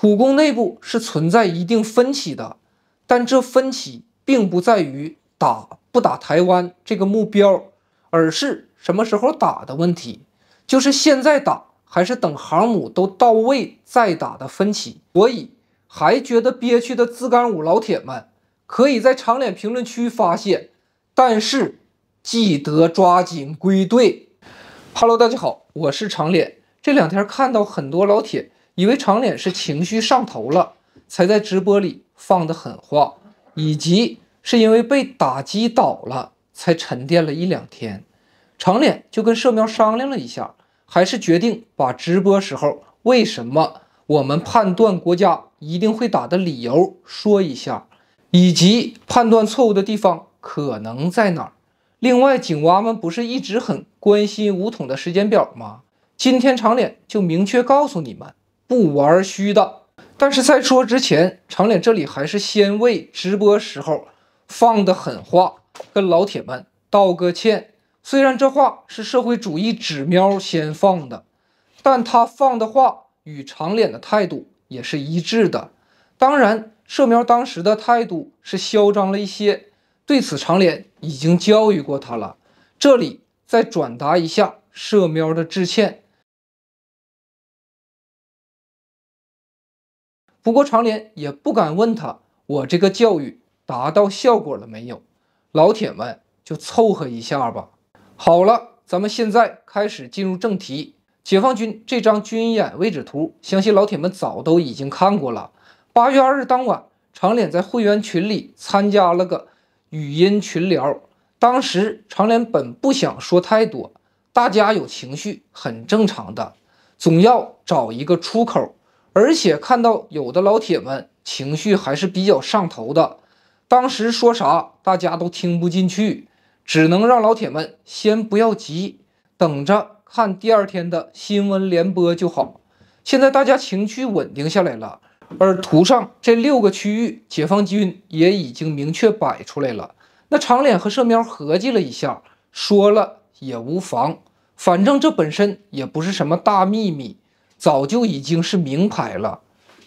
普攻内部是存在一定分歧的，但这分歧并不在于打不打台湾这个目标，而是什么时候打的问题，就是现在打还是等航母都到位再打的分歧。所以还觉得憋屈的自干五老铁们，可以在长脸评论区发泄，但是记得抓紧归队。Hello，大家好，我是长脸。这两天看到很多老铁。以为长脸是情绪上头了才在直播里放的狠话，以及是因为被打击倒了才沉淀了一两天，长脸就跟社苗商量了一下，还是决定把直播时候为什么我们判断国家一定会打的理由说一下，以及判断错误的地方可能在哪儿。另外，警娃们不是一直很关心武统的时间表吗？今天长脸就明确告诉你们。不玩虚的，但是在说之前，长脸这里还是先为直播时候放的狠话跟老铁们道个歉。虽然这话是社会主义指喵先放的，但他放的话与长脸的态度也是一致的。当然，社喵当时的态度是嚣张了一些，对此长脸已经教育过他了。这里再转达一下社喵的致歉。不过长脸也不敢问他，我这个教育达到效果了没有？老铁们就凑合一下吧。好了，咱们现在开始进入正题。解放军这张军演位置图，相信老铁们早都已经看过了。八月二日当晚，长脸在会员群里参加了个语音群聊。当时长脸本不想说太多，大家有情绪很正常的，总要找一个出口。而且看到有的老铁们情绪还是比较上头的，当时说啥大家都听不进去，只能让老铁们先不要急，等着看第二天的新闻联播就好。现在大家情绪稳定下来了，而图上这六个区域，解放军也已经明确摆出来了。那长脸和社喵合计了一下，说了也无妨，反正这本身也不是什么大秘密。早就已经是名牌了。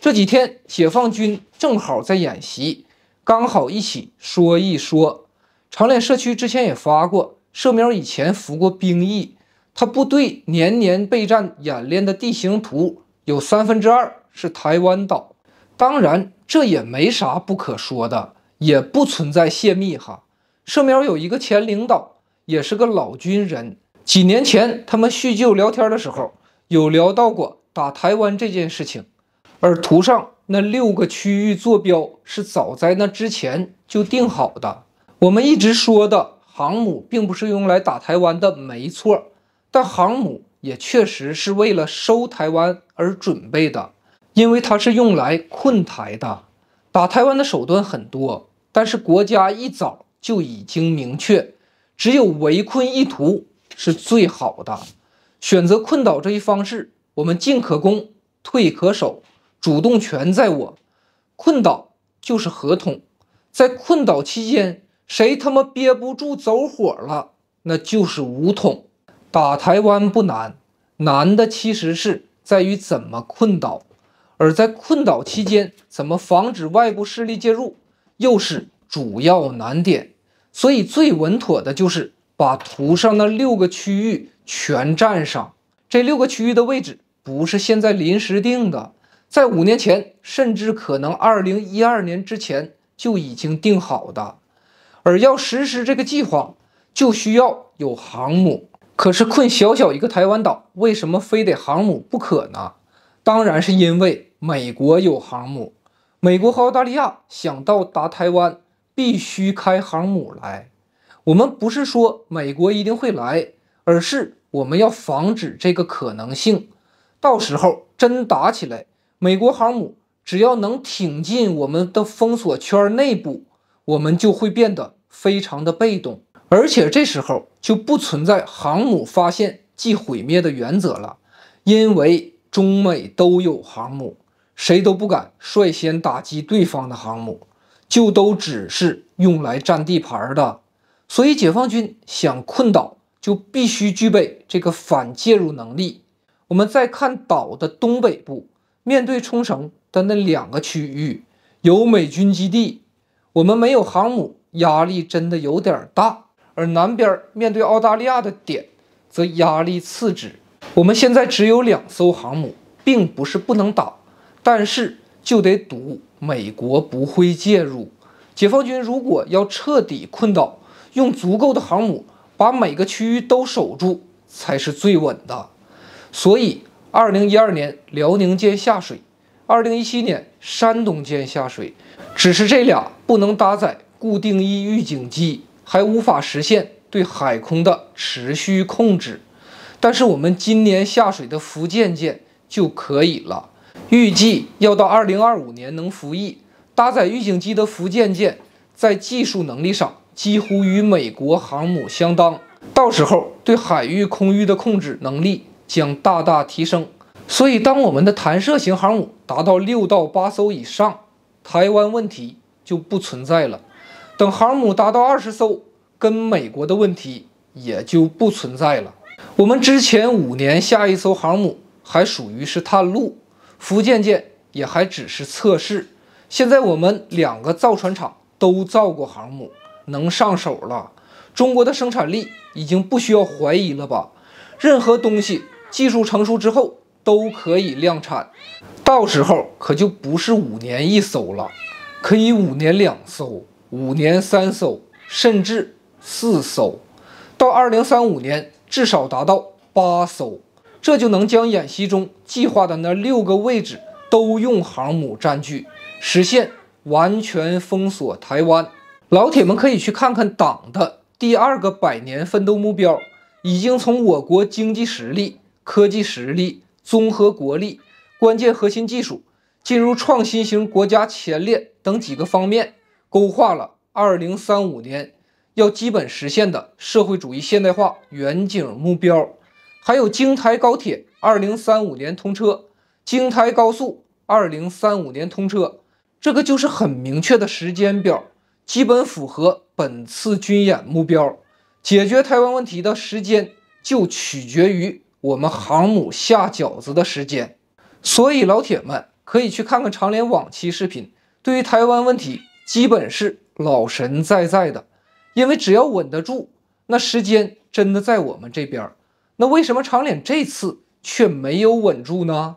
这几天解放军正好在演习，刚好一起说一说。长脸社区之前也发过，社苗以前服过兵役，他部队年年备战演练的地形图有三分之二是台湾岛。当然，这也没啥不可说的，也不存在泄密哈。社苗有一个前领导，也是个老军人，几年前他们叙旧聊天的时候，有聊到过。打台湾这件事情，而图上那六个区域坐标是早在那之前就定好的。我们一直说的航母并不是用来打台湾的，没错，但航母也确实是为了收台湾而准备的，因为它是用来困台的。打台湾的手段很多，但是国家一早就已经明确，只有围困意图是最好的选择，困岛这一方式。我们进可攻，退可守，主动权在我。困岛就是合统，在困岛期间，谁他妈憋不住走火了，那就是武统。打台湾不难，难的其实是在于怎么困岛，而在困岛期间，怎么防止外部势力介入，又是主要难点。所以最稳妥的就是把图上那六个区域全占上。这六个区域的位置。不是现在临时定的，在五年前，甚至可能二零一二年之前就已经定好的。而要实施这个计划，就需要有航母。可是困小小一个台湾岛，为什么非得航母不可呢？当然是因为美国有航母。美国和澳大利亚想到达台湾，必须开航母来。我们不是说美国一定会来，而是我们要防止这个可能性。到时候真打起来，美国航母只要能挺进我们的封锁圈内部，我们就会变得非常的被动，而且这时候就不存在航母发现即毁灭的原则了，因为中美都有航母，谁都不敢率先打击对方的航母，就都只是用来占地盘的，所以解放军想困倒。就必须具备这个反介入能力。我们再看岛的东北部，面对冲绳的那两个区域有美军基地，我们没有航母，压力真的有点大。而南边面对澳大利亚的点则压力次之。我们现在只有两艘航母，并不是不能打，但是就得赌美国不会介入。解放军如果要彻底困岛，用足够的航母把每个区域都守住，才是最稳的。所以，二零一二年辽宁舰下水，二零一七年山东舰下水，只是这俩不能搭载固定翼预警机，还无法实现对海空的持续控制。但是我们今年下水的福建舰就可以了，预计要到二零二五年能服役，搭载预警机的福建舰在技术能力上几乎与美国航母相当，到时候对海域空域的控制能力。将大大提升，所以当我们的弹射型航母达到六到八艘以上，台湾问题就不存在了。等航母达到二十艘，跟美国的问题也就不存在了。我们之前五年下一艘航母还属于是探路，福建舰也还只是测试。现在我们两个造船厂都造过航母，能上手了。中国的生产力已经不需要怀疑了吧？任何东西。技术成熟之后都可以量产，到时候可就不是五年一艘了，可以五年两艘、五年三艘，甚至四艘。到二零三五年至少达到八艘，这就能将演习中计划的那六个位置都用航母占据，实现完全封锁台湾。老铁们可以去看看党的第二个百年奋斗目标，已经从我国经济实力。科技实力、综合国力、关键核心技术进入创新型国家前列等几个方面，勾画了二零三五年要基本实现的社会主义现代化远景目标。还有京台高铁二零三五年通车，京台高速二零三五年通车，这个就是很明确的时间表，基本符合本次军演目标。解决台湾问题的时间就取决于。我们航母下饺子的时间，所以老铁们可以去看看长脸往期视频。对于台湾问题，基本是老神在在的，因为只要稳得住，那时间真的在我们这边。那为什么长脸这次却没有稳住呢？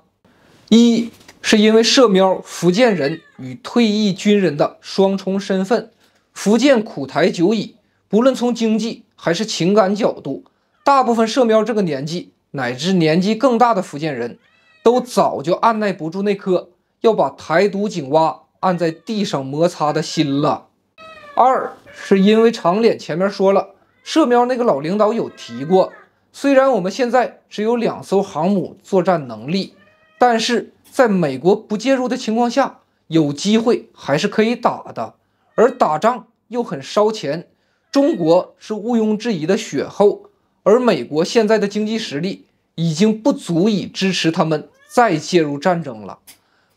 一是因为射喵福建人与退役军人的双重身份，福建苦台久矣，不论从经济还是情感角度，大部分射喵这个年纪。乃至年纪更大的福建人都早就按耐不住那颗要把台独井蛙按在地上摩擦的心了。二是因为长脸前面说了，射喵那个老领导有提过，虽然我们现在只有两艘航母作战能力，但是在美国不介入的情况下，有机会还是可以打的。而打仗又很烧钱，中国是毋庸置疑的血后。而美国现在的经济实力已经不足以支持他们再介入战争了。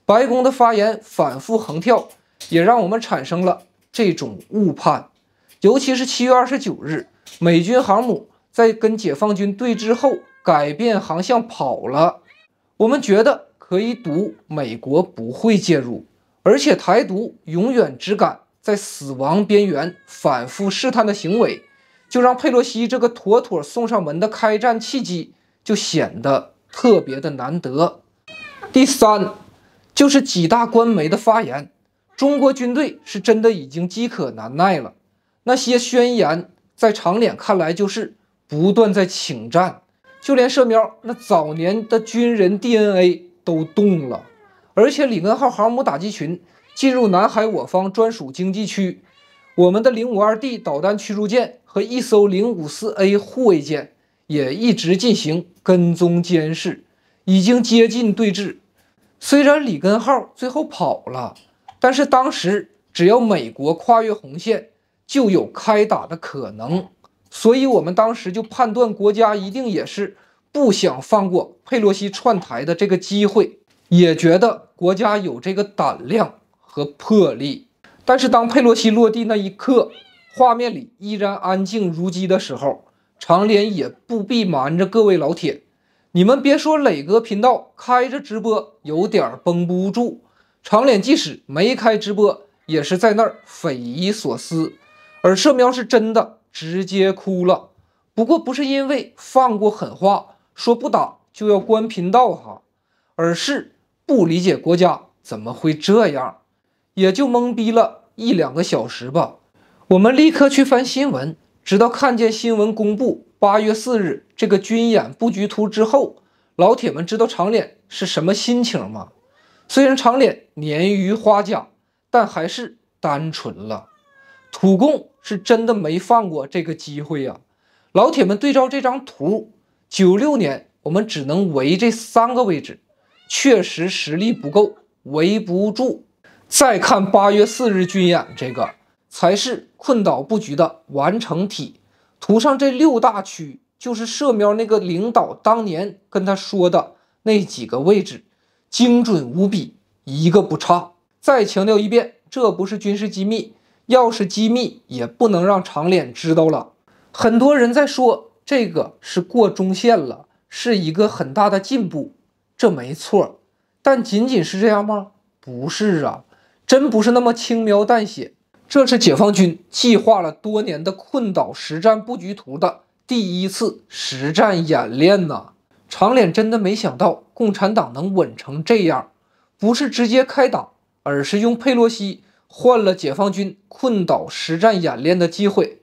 白宫的发言反复横跳，也让我们产生了这种误判。尤其是七月二十九日，美军航母在跟解放军对峙后改变航向跑了，我们觉得可以赌美国不会介入，而且台独永远只敢在死亡边缘反复试探的行为。就让佩洛西这个妥妥送上门的开战契机就显得特别的难得。第三，就是几大官媒的发言，中国军队是真的已经饥渴难耐了。那些宣言在长脸看来就是不断在请战，就连社苗那早年的军人 DNA 都动了。而且里根号航母打击群进入南海我方专属经济区。我们的零五二 D 导弹驱逐舰和一艘零五四 A 护卫舰也一直进行跟踪监视，已经接近对峙。虽然里根号最后跑了，但是当时只要美国跨越红线，就有开打的可能。所以，我们当时就判断，国家一定也是不想放过佩洛西窜台的这个机会，也觉得国家有这个胆量和魄力。但是当佩洛西落地那一刻，画面里依然安静如鸡的时候，长脸也不必瞒着各位老铁，你们别说磊哥频道开着直播有点绷不住，长脸即使没开直播，也是在那儿匪夷所思。而社苗是真的直接哭了，不过不是因为放过狠话，说不打就要关频道哈，而是不理解国家怎么会这样。也就懵逼了一两个小时吧。我们立刻去翻新闻，直到看见新闻公布八月四日这个军演布局图之后，老铁们知道长脸是什么心情吗？虽然长脸年逾花甲，但还是单纯了。土共是真的没放过这个机会呀！老铁们对照这张图，九六年我们只能围这三个位置，确实实力不够，围不住。再看八月四日军演，这个才是困岛布局的完成体。图上这六大区，就是射苗那个领导当年跟他说的那几个位置，精准无比，一个不差。再强调一遍，这不是军事机密，要是机密也不能让长脸知道了。很多人在说这个是过中线了，是一个很大的进步，这没错。但仅仅是这样吗？不是啊。真不是那么轻描淡写，这是解放军计划了多年的困岛实战布局图的第一次实战演练呐！长脸真的没想到共产党能稳成这样，不是直接开打，而是用佩洛西换了解放军困岛实战演练的机会，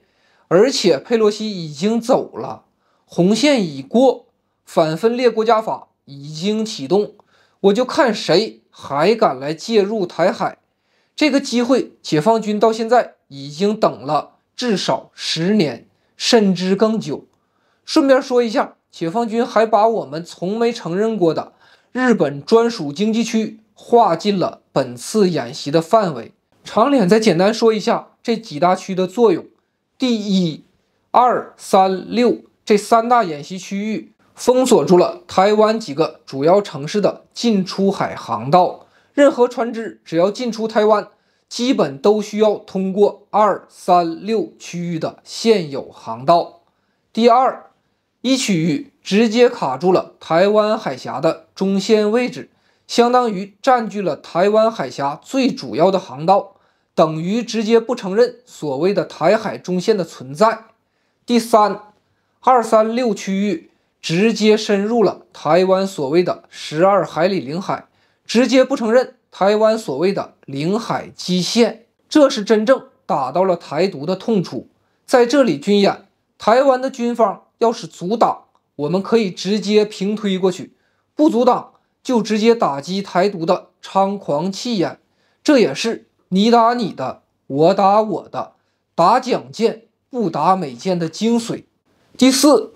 而且佩洛西已经走了，红线已过，反分裂国家法已经启动，我就看谁还敢来介入台海。这个机会，解放军到现在已经等了至少十年，甚至更久。顺便说一下，解放军还把我们从没承认过的日本专属经济区划进了本次演习的范围。长脸再简单说一下这几大区的作用：第一、二、三、六这三大演习区域封锁住了台湾几个主要城市的进出海航道。任何船只只要进出台湾，基本都需要通过二三六区域的现有航道。第二，一区域直接卡住了台湾海峡的中线位置，相当于占据了台湾海峡最主要的航道，等于直接不承认所谓的台海中线的存在。第三，二三六区域直接深入了台湾所谓的十二海里领海。直接不承认台湾所谓的领海基线，这是真正打到了台独的痛处。在这里军演，台湾的军方要是阻挡，我们可以直接平推过去；不阻挡，就直接打击台独的猖狂气焰。这也是你打你的，我打我的，打蒋舰不打美舰的精髓。第四，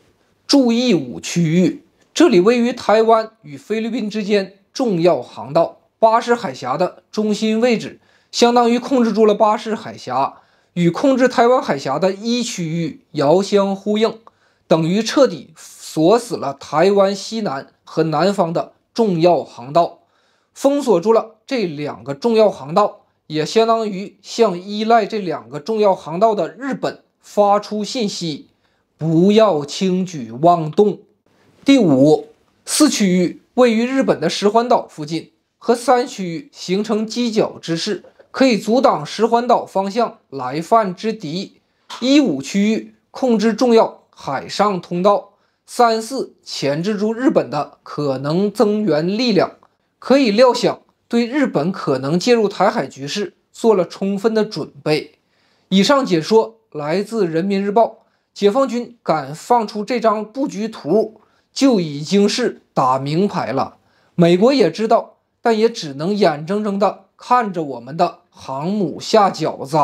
注意五区域，这里位于台湾与菲律宾之间。重要航道巴士海峡的中心位置，相当于控制住了巴士海峡，与控制台湾海峡的一区域遥相呼应，等于彻底锁死了台湾西南和南方的重要航道，封锁住了这两个重要航道，也相当于向依赖这两个重要航道的日本发出信息：不要轻举妄动。第五四区域。位于日本的石环岛附近和三区域形成犄角之势，可以阻挡石环岛方向来犯之敌；一五区域控制重要海上通道；三四钳制住日本的可能增援力量。可以料想，对日本可能介入台海局势做了充分的准备。以上解说来自《人民日报》。解放军敢放出这张布局图。就已经是打明牌了，美国也知道，但也只能眼睁睁地看着我们的航母下饺子。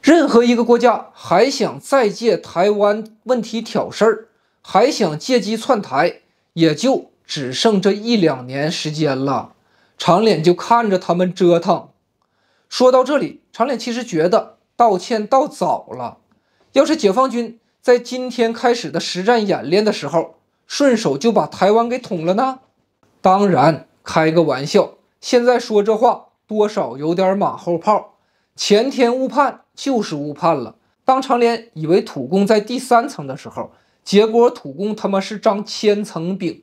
任何一个国家还想再借台湾问题挑事儿，还想借机窜台，也就只剩这一两年时间了。长脸就看着他们折腾。说到这里，长脸其实觉得道歉到早了。要是解放军在今天开始的实战演练的时候。顺手就把台湾给捅了呢？当然，开个玩笑。现在说这话多少有点马后炮。前天误判就是误判了。当长脸以为土共在第三层的时候，结果土共他妈是张千层饼。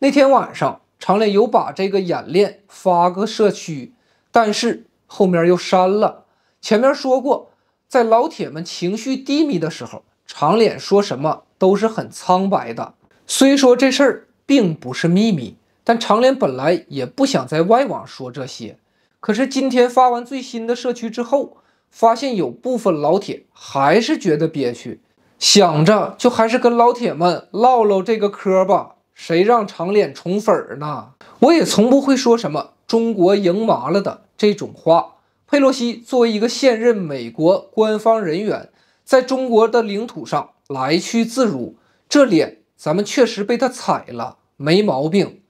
那天晚上，长脸有把这个演练发个社区，但是后面又删了。前面说过，在老铁们情绪低迷的时候，长脸说什么都是很苍白的。虽说这事儿并不是秘密，但长脸本来也不想在外网说这些。可是今天发完最新的社区之后，发现有部分老铁还是觉得憋屈，想着就还是跟老铁们唠唠这个嗑吧。谁让长脸宠粉呢？我也从不会说什么“中国赢麻了”的这种话。佩洛西作为一个现任美国官方人员，在中国的领土上来去自如，这脸。咱们确实被他踩了，没毛病。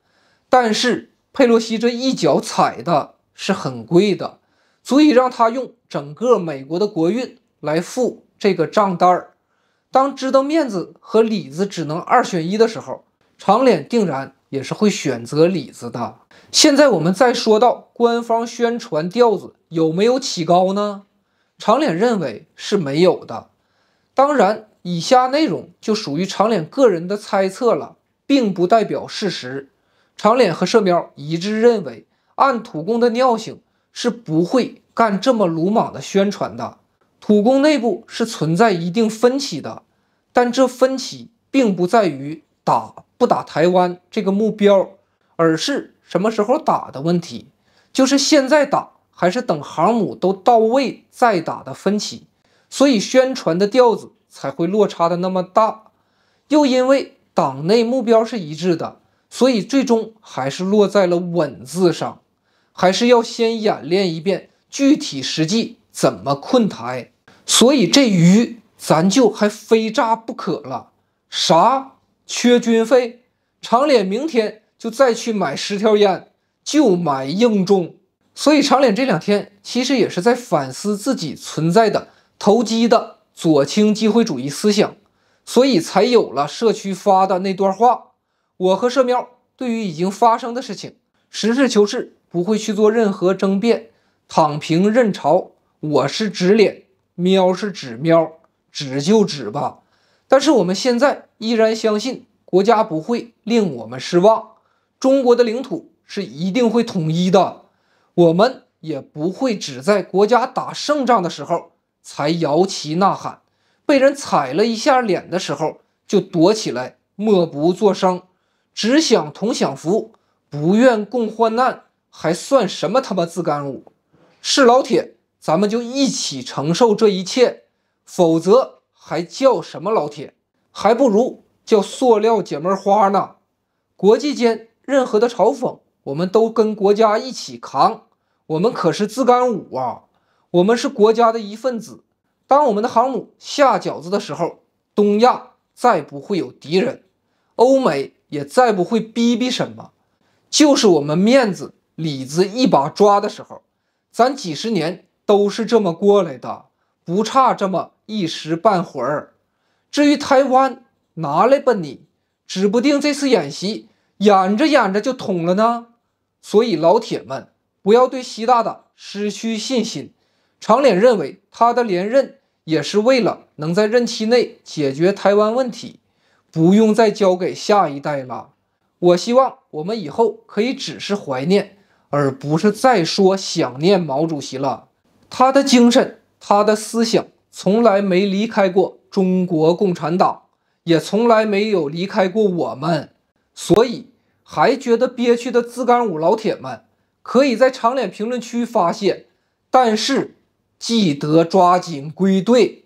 但是佩洛西这一脚踩的是很贵的，足以让他用整个美国的国运来付这个账单儿。当知道面子和里子只能二选一的时候，长脸定然也是会选择里子的。现在我们再说到官方宣传调子有没有起高呢？长脸认为是没有的。当然。以下内容就属于长脸个人的猜测了，并不代表事实。长脸和社喵一致认为，按土工的尿性是不会干这么鲁莽的宣传的。土工内部是存在一定分歧的，但这分歧并不在于打不打台湾这个目标，而是什么时候打的问题，就是现在打还是等航母都到位再打的分歧。所以宣传的调子。才会落差的那么大，又因为党内目标是一致的，所以最终还是落在了稳字上，还是要先演练一遍具体实际怎么困台。所以这鱼咱就还非炸不可了。啥？缺军费？长脸，明天就再去买十条烟，就买硬中。所以长脸这两天其实也是在反思自己存在的投机的。左倾机会主义思想，所以才有了社区发的那段话。我和社喵对于已经发生的事情，实事求是，不会去做任何争辩，躺平认潮。我是指脸，喵是指喵，指就指吧。但是我们现在依然相信，国家不会令我们失望，中国的领土是一定会统一的，我们也不会只在国家打胜仗的时候。才摇旗呐喊，被人踩了一下脸的时候就躲起来，默不作声，只想同享福，不愿共患难，还算什么他妈自干五？是老铁，咱们就一起承受这一切，否则还叫什么老铁？还不如叫塑料姐妹花呢。国际间任何的嘲讽，我们都跟国家一起扛，我们可是自干五啊。我们是国家的一份子，当我们的航母下饺子的时候，东亚再不会有敌人，欧美也再不会逼逼什么，就是我们面子里子一把抓的时候，咱几十年都是这么过来的，不差这么一时半会儿。至于台湾，拿来吧你，指不定这次演习演着演着就捅了呢。所以老铁们，不要对习大大失去信心。长脸认为，他的连任也是为了能在任期内解决台湾问题，不用再交给下一代了。我希望我们以后可以只是怀念，而不是再说想念毛主席了。他的精神，他的思想，从来没离开过中国共产党，也从来没有离开过我们。所以，还觉得憋屈的自干五老铁们，可以在长脸评论区发泄。但是。记得抓紧归队。